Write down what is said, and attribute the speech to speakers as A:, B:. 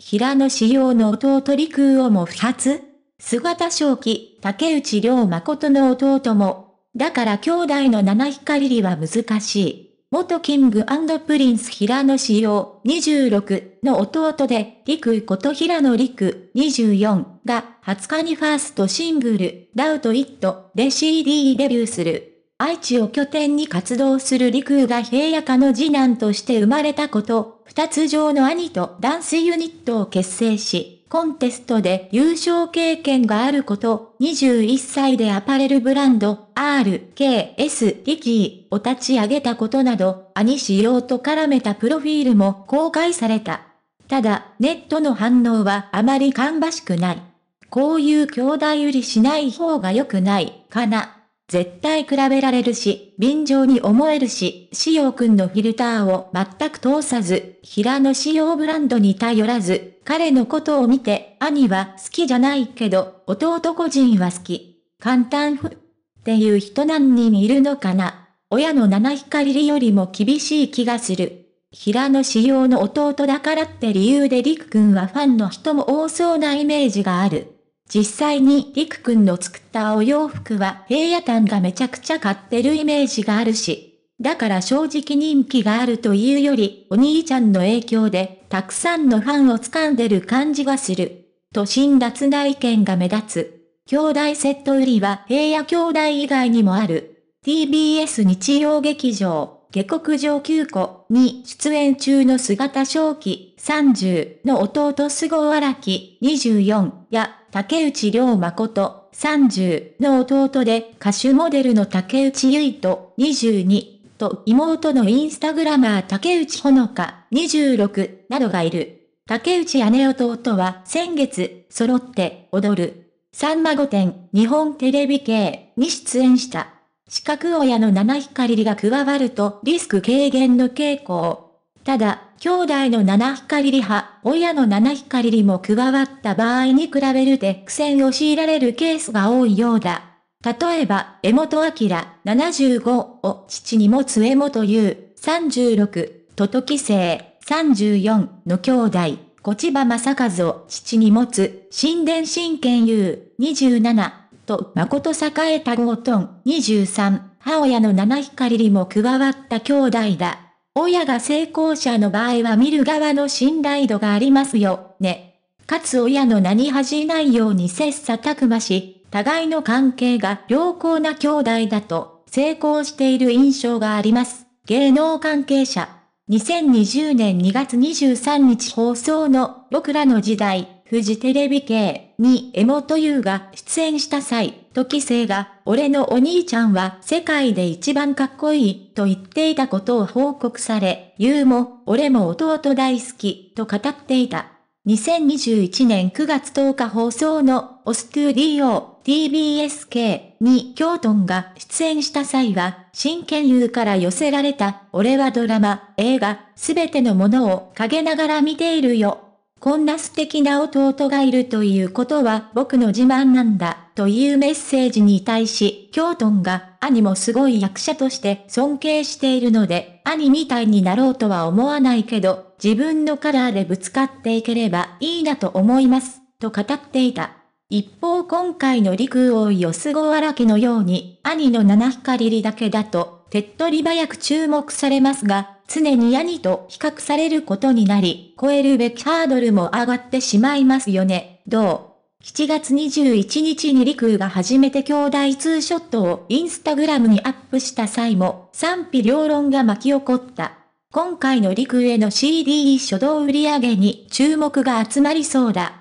A: 平野紫耀の弟陸王も不発姿正気、竹内涼誠の弟も、だから兄弟の七光りは難しい。元キングプリンス平野紫耀26の弟で、陸こと平野陸24が20日にファーストシングル、ダウトイットで CD デビューする。愛知を拠点に活動する陸が平野家の次男として生まれたこと、二つ上の兄とダンスユニットを結成し、コンテストで優勝経験があること、21歳でアパレルブランド、RKS リキーを立ち上げたことなど、兄仕様と絡めたプロフィールも公開された。ただ、ネットの反応はあまり芳しくない。こういう兄弟売りしない方が良くない、かな。絶対比べられるし、便乗に思えるし、塩くんのフィルターを全く通さず、平野様ブランドに頼らず、彼のことを見て、兄は好きじゃないけど、弟個人は好き。簡単ふ。っていう人何人いるのかな親の七光りよりも厳しい気がする。平野仕様の弟だからって理由でりくくんはファンの人も多そうなイメージがある。実際にりくくんの作ったお洋服は平野丹がめちゃくちゃ買ってるイメージがあるし。だから正直人気があるというより、お兄ちゃんの影響で、たくさんのファンを掴んでる感じがする。と辛辣な意見が目立つ。兄弟セット売りは平野兄弟以外にもある。TBS 日曜劇場、下国上9個に出演中の姿正規30の弟菅原木24や竹内涼誠、30の弟で歌手モデルの竹内結と、22と妹のインスタグラマー竹内ほのか、26などがいる。竹内姉弟は先月、揃って踊る。さんま御殿、日本テレビ系に出演した。四角親の七光りが加わるとリスク軽減の傾向。ただ、兄弟の七光り派、親の七光りも加わった場合に比べるで苦戦を強いられるケースが多いようだ。例えば、江本明、75を父に持つ江本優、36、と時き生、34の兄弟、小千葉正和を父に持つ、新田新賢優、27、と誠栄太豪トン、23、母親の七光りも加わった兄弟だ。親が成功者の場合は見る側の信頼度がありますよ、ね。かつ親の名に恥じないように切磋琢磨し、互いの関係が良好な兄弟だと、成功している印象があります。芸能関係者。2020年2月23日放送の僕らの時代、フジテレビ系。にエモとユウが出演した際、時生が、俺のお兄ちゃんは世界で一番かっこいい、と言っていたことを報告され、ユウも、俺も弟大好き、と語っていた。2021年9月10日放送の、オストゥーディオ TBSK に京都が出演した際は、真剣佑から寄せられた、俺はドラマ、映画、すべてのものを陰ながら見ているよ。こんな素敵な弟がいるということは僕の自慢なんだ、というメッセージに対し、京都が、兄もすごい役者として尊敬しているので、兄みたいになろうとは思わないけど、自分のカラーでぶつかっていければいいなと思います、と語っていた。一方今回の陸王よすご荒家のように、兄の七光りだけだと、手っ取り早く注目されますが、常に兄と比較されることになり、超えるべきハードルも上がってしまいますよね、どう ?7 月21日に陸王が初めて兄弟ツーショットをインスタグラムにアップした際も、賛否両論が巻き起こった。今回の陸への CD 初動売り上げに注目が集まりそうだ。